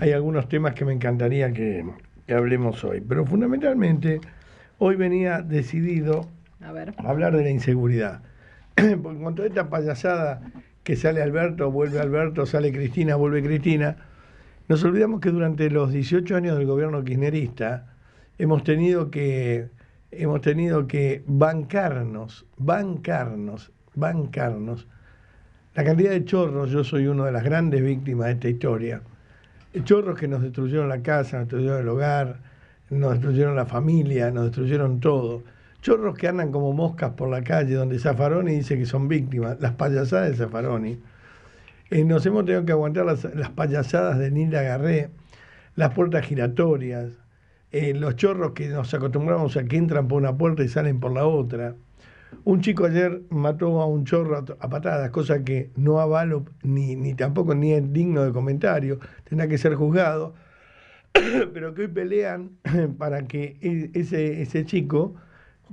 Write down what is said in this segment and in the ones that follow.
hay algunos temas que me encantaría que, hablemos hoy, pero fundamentalmente hoy venía decidido hablar de la inseguridad. Porque cuanto a esta payasada que sale Alberto, vuelve Alberto, sale Cristina, vuelve Cristina, nos olvidamos que durante los 18 años del gobierno kirchnerista hemos tenido que hemos tenido que bancarnos, bancarnos, bancarnos la cantidad de chorros, yo soy una de las grandes víctimas de esta historia chorros que nos destruyeron la casa, nos destruyeron el hogar, nos destruyeron la familia, nos destruyeron todo. Chorros que andan como moscas por la calle donde Zafaroni dice que son víctimas, las payasadas de Zafaroni. Eh, nos hemos tenido que aguantar las, payasadas de Nilda Garré, las puertas giratorias, eh, los chorros que nos acostumbramos a que entran por una puerta y salen por la otra. Un chico ayer mató a un chorro a patadas, cosa que no avalo ni, ni tampoco ni es digno de comentario, tendrá que ser juzgado, pero que hoy pelean para que e, ese, ese chico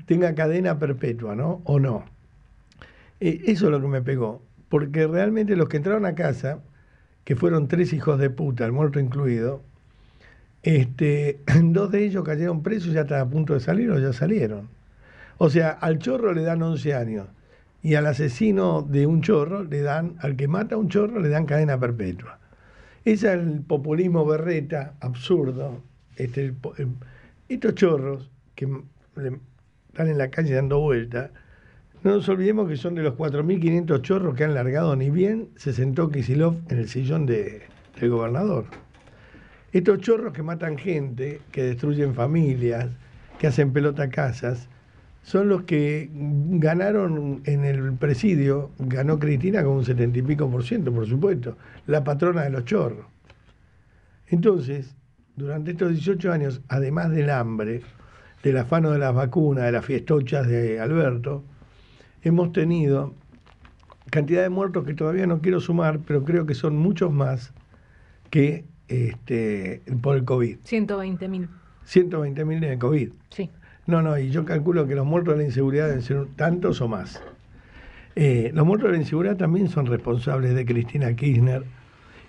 tenga cadena perpetua, ¿no? O no. E, eso es lo que me pegó, porque realmente los que entraron a casa, que fueron tres hijos de puta, el muerto incluido, este, dos de ellos cayeron presos y ya están a punto de salir o ya salieron. O sea, al chorro le dan 11 años y al asesino de un chorro le dan, al que mata a un chorro le dan cadena perpetua. Ese es el populismo berreta, absurdo. Este, estos chorros que le, están en la calle dando vueltas, no nos olvidemos que son de los 4.500 chorros que han largado ni bien se sentó Kisilov en el sillón de, del gobernador. Estos chorros que matan gente, que destruyen familias, que hacen pelota casas, son los que ganaron en el presidio, ganó Cristina con un setenta y pico por ciento, por supuesto, la patrona de los chorros. Entonces, durante estos 18 años, además del hambre, del afano de las vacunas, de las fiestochas de Alberto, hemos tenido cantidad de muertos que todavía no quiero sumar, pero creo que son muchos más que este, por el COVID. 120 mil. en COVID. Sí. No, no, y yo calculo que los muertos de la inseguridad deben ser tantos o más. Eh, los muertos de la inseguridad también son responsables de Cristina Kirchner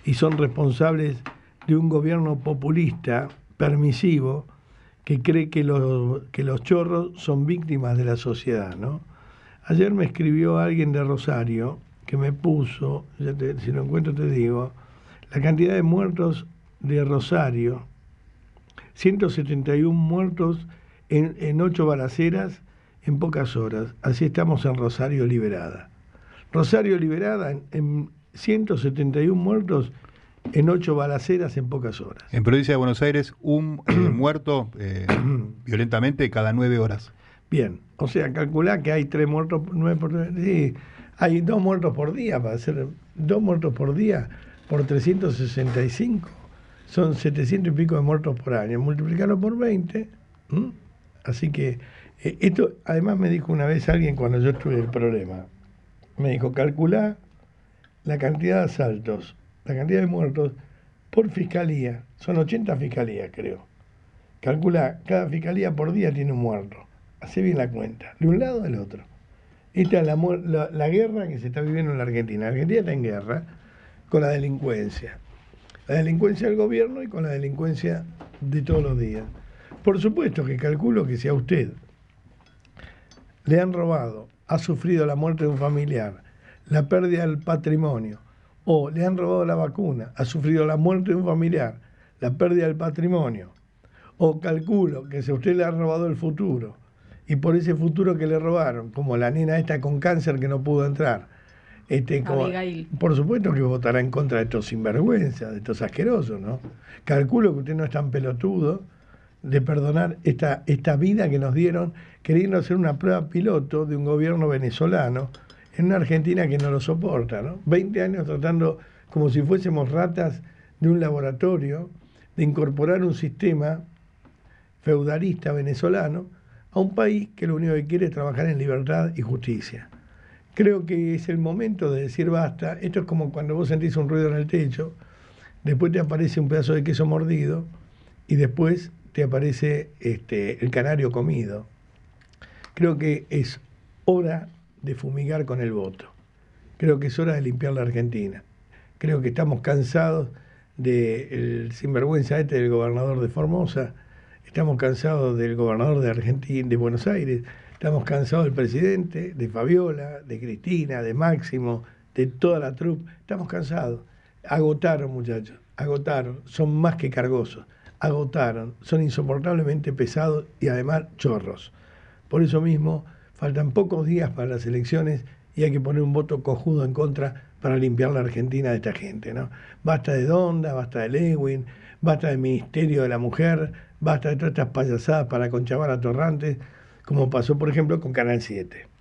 y son responsables de un gobierno populista, permisivo, que cree que los, que los chorros son víctimas de la sociedad. ¿no? Ayer me escribió alguien de Rosario que me puso, si lo encuentro te digo, la cantidad de muertos de Rosario, 171 muertos en, ocho balaceras en pocas horas. Así estamos en Rosario Liberada. Rosario Liberada en, 171 muertos en ocho balaceras en pocas horas. En provincia de Buenos Aires, un eh, muerto eh, violentamente cada nueve horas. Bien, o sea, calculá que hay tres muertos, nueve por hay dos muertos por día, va a ser... dos muertos por día por 365, son 700 y pico de muertos por año, multiplicarlo por 20. Así que eh, esto, además me dijo una vez alguien cuando yo estuve el problema, me dijo, calcula la cantidad de asaltos, la cantidad de muertos por fiscalía, son 80 fiscalías creo. Calcula, cada fiscalía por día tiene un muerto. Hace bien la cuenta, de un lado del otro. Esta es la, la guerra que se está viviendo en la Argentina. La Argentina está en guerra con la delincuencia. La delincuencia del gobierno y con la delincuencia de todos los días. Por supuesto que calculo que si a usted le han robado, ha sufrido la muerte de un familiar, la pérdida del patrimonio, o le han robado la vacuna, ha sufrido la muerte de un familiar, la pérdida del patrimonio, o calculo que si a usted le han robado el futuro, y por ese futuro que le robaron, como la nena esta con cáncer que no pudo entrar, este, por supuesto que votará en contra de estos sinvergüenzas, de estos asquerosos, ¿no? Calculo que usted no es tan pelotudo de perdonar esta, esta vida que nos dieron queriendo hacer una prueba piloto de un gobierno venezolano en una Argentina que no lo soporta, ¿no? 20 años tratando como si fuésemos ratas de un laboratorio, de incorporar un sistema feudalista venezolano a un país que lo único que quiere es trabajar en libertad y justicia. Creo que es el momento de decir basta. Esto es como cuando vos sentís un ruido en el techo, después te aparece un pedazo de queso mordido y después te aparece este, el canario comido. Creo que es hora de fumigar con el voto. Creo que es hora de limpiar la Argentina. Creo que estamos cansados del sinvergüenza este del gobernador de Formosa, estamos cansados del gobernador de Argentina, de Buenos Aires, estamos cansados del presidente, de Fabiola, de Cristina, de Máximo, de toda la trupe, estamos cansados. Agotaron, muchachos, agotaron, son más que cargosos agotaron, son insoportablemente pesados y además chorros. Por eso mismo, faltan pocos días para las elecciones y hay que poner un voto cojudo en contra para limpiar la Argentina de esta gente. ¿no? Basta de Donda, basta de Lewin, basta del Ministerio de la Mujer, basta de todas estas payasadas para conchavar a torrantes, como pasó, por ejemplo, con Canal 7.